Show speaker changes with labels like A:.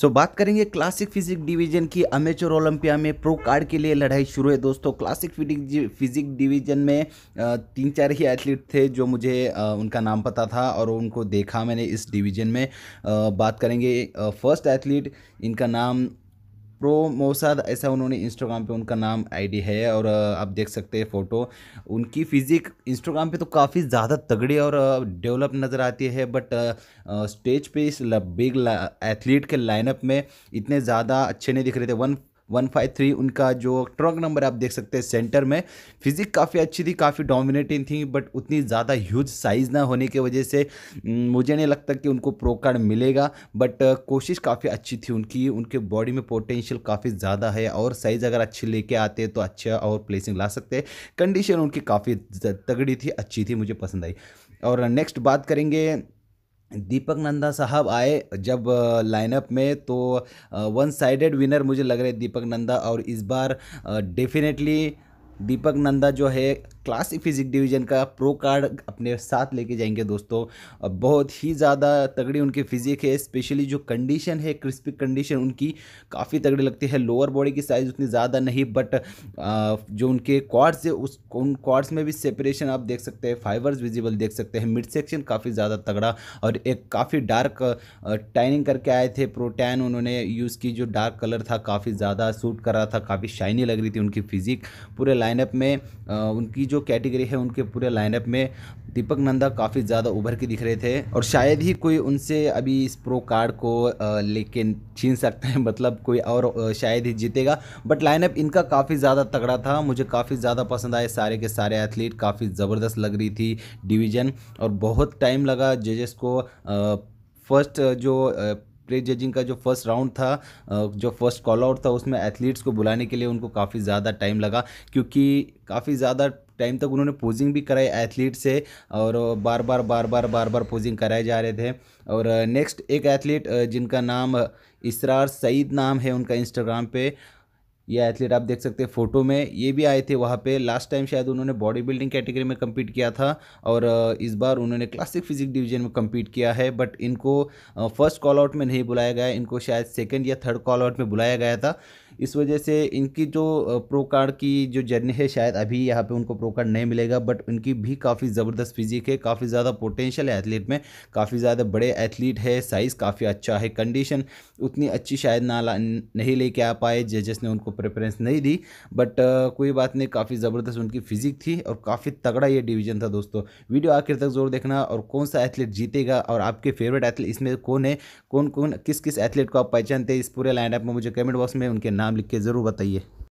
A: सो so, बात करेंगे classic physique division की अमेचोर ओलंपिया में प्रो कार्ड के लिए लड़ाई शुरू है दोस्तों क्लासिक फिजिक डिवीजन में तीन चार ही एथलीट थे जो मुझे उनका नाम पता था और उनको देखा मैंने इस डिवीजन में बात करेंगे फर्स्ट एथलीट इनका नाम प्रो मोसाद ऐसा उन्होंने इंस्टाग्राम पे उनका नाम आईडी है और आप देख सकते हैं फ़ोटो उनकी फ़िज़िक इंस्टाग्राम पे तो काफ़ी ज़्यादा तगड़ी और डेवलप नज़र आती है बट स्टेज पे इस बिग एथलीट के लाइनअप में इतने ज़्यादा अच्छे नहीं दिख रहे थे वन वन फाइव थ्री उनका जो ट्रक नंबर आप देख सकते हैं सेंटर में फिजिक काफ़ी अच्छी थी काफ़ी डोमिनेटिंग थी बट उतनी ज़्यादा ह्यूज साइज़ ना होने की वजह से मुझे नहीं लगता कि उनको प्रो कार्ड मिलेगा बट कोशिश काफ़ी अच्छी थी उनकी उनके बॉडी में पोटेंशियल काफ़ी ज़्यादा है और साइज़ अगर अच्छे लेके आते तो अच्छा और प्लेसिंग ला सकते हैं कंडीशन उनकी काफ़ी तगड़ी थी अच्छी थी मुझे पसंद आई और नेक्स्ट बात करेंगे दीपक नंदा साहब आए जब लाइनअप में तो वन साइडेड विनर मुझे लग रहे दीपक नंदा और इस बार डेफिनेटली दीपक नंदा जो है क्लासिक फिजिक डिवीजन का प्रो कार्ड अपने साथ लेके जाएंगे दोस्तों बहुत ही ज़्यादा तगड़ी उनकी फिजिक है स्पेशली जो कंडीशन है क्रिस्पी कंडीशन उनकी काफ़ी तगड़ी लगती है लोअर बॉडी की साइज़ उतनी ज़्यादा नहीं बट जो उनके क्वार्ड्स है उस उन क्वार्ड्स में भी सेपरेशन आप देख सकते हैं फाइबर्स विजिबल देख सकते हैं मिड सेक्शन काफ़ी ज़्यादा तगड़ा और एक काफ़ी डार्क टाइनिंग करके आए थे प्रोटैन उन्होंने यूज़ की जो डार्क कलर था काफ़ी ज़्यादा सूट कर रहा था काफ़ी शाइनी लग रही थी उनकी फिजिक पूरे लाइनअप में उनकी जो जो कैटेगरी है उनके पूरे लाइनअप में दीपक नंदा काफ़ी ज़्यादा उभर के दिख रहे थे और शायद ही कोई उनसे अभी इस प्रो कार्ड को लेके छीन सकते हैं मतलब कोई और शायद ही जीतेगा बट लाइनअप इनका काफ़ी ज़्यादा तगड़ा था मुझे काफ़ी ज़्यादा पसंद आए सारे के सारे एथलीट काफ़ी ज़बरदस्त लग रही थी डिवीज़न और बहुत टाइम लगा जजेस को फर्स्ट जो प्ले जजिंग का जो फर्स्ट राउंड था जो फर्स्ट कॉल आउट था उसमें एथलीट्स को बुलाने के लिए उनको काफ़ी ज़्यादा टाइम लगा क्योंकि काफ़ी ज़्यादा टाइम तक उन्होंने पोजिंग भी कराई एथलीट से और बार बार बार बार बार बार पोजिंग कराए जा रहे थे और नेक्स्ट एक एथलीट जिनका नाम इसरार सईद नाम है उनका इंस्टाग्राम पे ये एथलीट आप देख सकते हैं फ़ोटो में ये भी आए थे वहाँ पे लास्ट टाइम शायद उन्होंने बॉडी बिल्डिंग कैटेगरी में कम्पीट किया था और इस बार उन्होंने क्लासिक फिजिक डिवीजन में कम्पीट किया है बट इनको फर्स्ट कॉल आउट में नहीं बुलाया गया इनको शायद सेकेंड या थर्ड कॉल आउट में बुलाया गया था इस वजह से इनकी जो प्रो कार्ड की जो जर्नी है शायद अभी यहाँ पे उनको प्रो कार्ड नहीं मिलेगा बट उनकी भी काफ़ी ज़बरदस्त फिजिक है काफ़ी ज़्यादा पोटेंशियल है एथलीट में काफ़ी ज़्यादा बड़े एथलीट है साइज़ काफ़ी अच्छा है कंडीशन उतनी अच्छी शायद ना नहीं लेके आ पाए जजेस ने उनको प्रेफरेंस नहीं दी बट uh, कोई बात नहीं काफ़ी ज़बरदस्त उनकी फिजिक थी और काफ़ी तगड़ा ये डिवीजन था दोस्तों वीडियो आखिर तक जोर देखना और कौन सा एथलीट जीतेगा और आपके फेवरेट एथलीट इसमें कौन है कौन कौन किस किस एथलीट को आप पहचानते हैं इस पूरे लाइनअप में मुझे कमेंट बॉक्स में उनके नाम लिख के ज़रूर बताइए